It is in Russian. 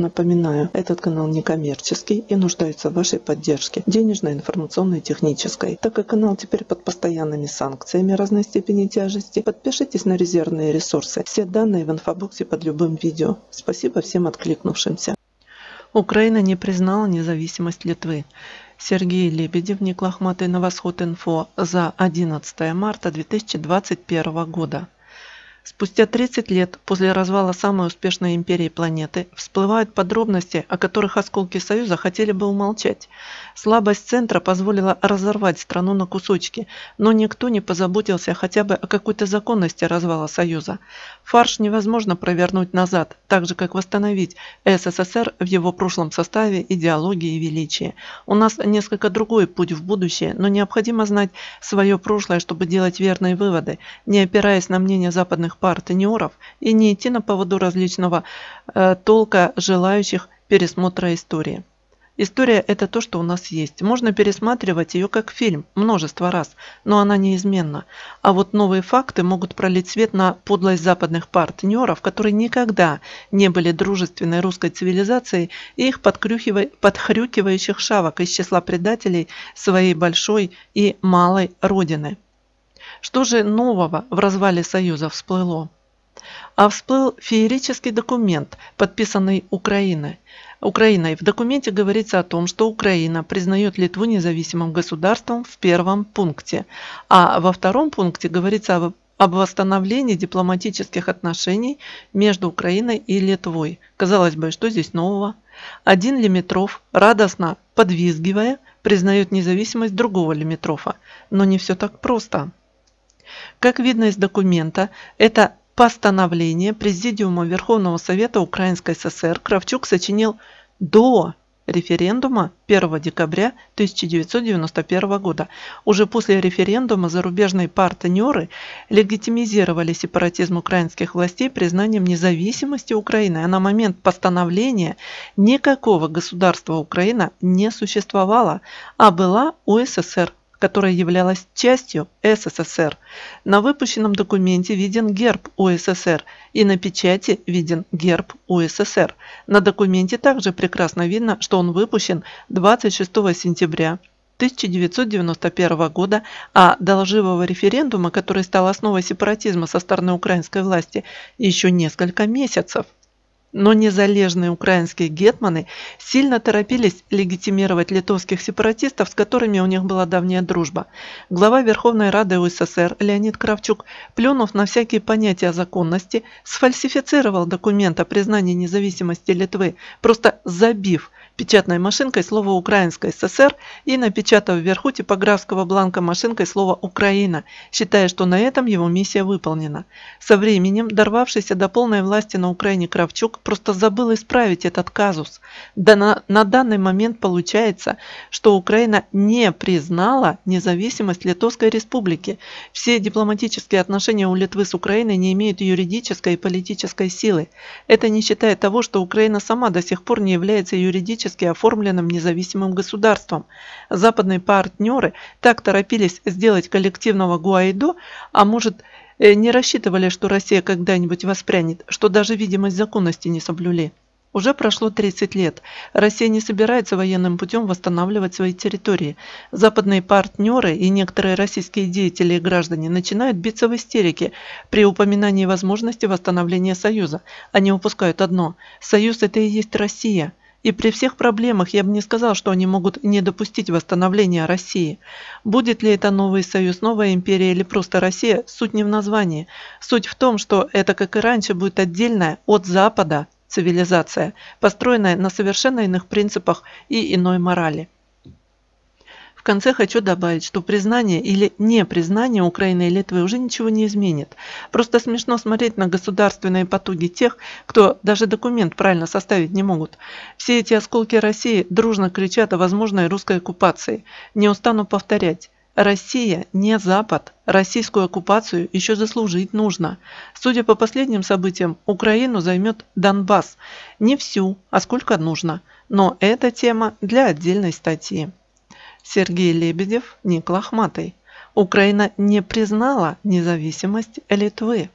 Напоминаю, этот канал некоммерческий и нуждается в вашей поддержке, денежной, информационной, технической. Так как канал теперь под постоянными санкциями разной степени тяжести, подпишитесь на резервные ресурсы. Все данные в инфобоксе под любым видео. Спасибо всем откликнувшимся. Украина не признала независимость Литвы. Сергей Лебедев, Ник Лохматый, на Восход.Инфо за 11 марта 2021 года. Спустя 30 лет после развала самой успешной империи планеты всплывают подробности, о которых осколки Союза хотели бы умолчать. Слабость Центра позволила разорвать страну на кусочки, но никто не позаботился хотя бы о какой-то законности развала Союза. Фарш невозможно провернуть назад, так же как восстановить СССР в его прошлом составе, идеологии и величии. У нас несколько другой путь в будущее, но необходимо знать свое прошлое, чтобы делать верные выводы, не опираясь на мнение западных потенциальных партнеров и не идти на поводу различного э, толка желающих пересмотра истории. История – это то, что у нас есть. Можно пересматривать ее как фильм множество раз, но она неизменна. А вот новые факты могут пролить свет на подлость западных партнеров, которые никогда не были дружественной русской цивилизацией и их подхрюкивающих шавок из числа предателей своей большой и малой родины. Что же нового в развале Союза всплыло? А всплыл феерический документ, подписанный Украиной. Украиной. В документе говорится о том, что Украина признает Литву независимым государством в первом пункте, а во втором пункте говорится об об восстановлении дипломатических отношений между Украиной и Литвой. Казалось бы, что здесь нового? Один Лимитров, радостно подвизгивая, признает независимость другого Лимитрофа. Но не все так просто. Как видно из документа, это постановление Президиума Верховного Совета Украинской ССР Кравчук сочинил до референдума 1 декабря 1991 года. Уже после референдума зарубежные партнеры легитимизировали сепаратизм украинских властей признанием независимости Украины, а на момент постановления никакого государства Украина не существовало, а была УССР которая являлась частью СССР. На выпущенном документе виден герб УССР и на печати виден герб УССР. На документе также прекрасно видно, что он выпущен 26 сентября 1991 года, а до лживого референдума, который стал основой сепаратизма со стороны украинской власти, еще несколько месяцев. Но незалежные украинские гетманы сильно торопились легитимировать литовских сепаратистов, с которыми у них была давняя дружба. Глава Верховной Рады УССР Леонид Кравчук, плюнув на всякие понятия о законности, сфальсифицировал документ о признании независимости Литвы, просто забив печатной машинкой слово «Украинская ССР» и напечатав вверху типографского бланка машинкой слово «Украина», считая, что на этом его миссия выполнена. Со временем, дорвавшийся до полной власти на Украине Кравчук просто забыл исправить этот казус. Да на, на данный момент получается, что Украина не признала независимость Литовской Республики. Все дипломатические отношения у Литвы с Украиной не имеют юридической и политической силы. Это не считая того, что Украина сама до сих пор не является юридической демократически оформленным независимым государством. Западные партнеры так торопились сделать коллективного Гуайдо, а может э, не рассчитывали, что Россия когда-нибудь воспрянет, что даже видимость законности не соблюли. Уже прошло 30 лет. Россия не собирается военным путем восстанавливать свои территории. Западные партнеры и некоторые российские деятели и граждане начинают биться в истерике при упоминании возможности восстановления Союза. Они упускают одно – Союз – это и есть Россия – и при всех проблемах я бы не сказал, что они могут не допустить восстановления России. Будет ли это новый союз, новая империя или просто Россия, суть не в названии. Суть в том, что это, как и раньше, будет отдельная от Запада цивилизация, построенная на совершенно иных принципах и иной морали. В конце хочу добавить, что признание или не признание Украины и Литвы уже ничего не изменит. Просто смешно смотреть на государственные потуги тех, кто даже документ правильно составить не могут. Все эти осколки России дружно кричат о возможной русской оккупации. Не устану повторять. Россия не Запад. Российскую оккупацию еще заслужить нужно. Судя по последним событиям, Украину займет Донбасс. Не всю, а сколько нужно. Но эта тема для отдельной статьи. Сергей Лебедев, Ник Лохматый. Украина не признала независимость Литвы.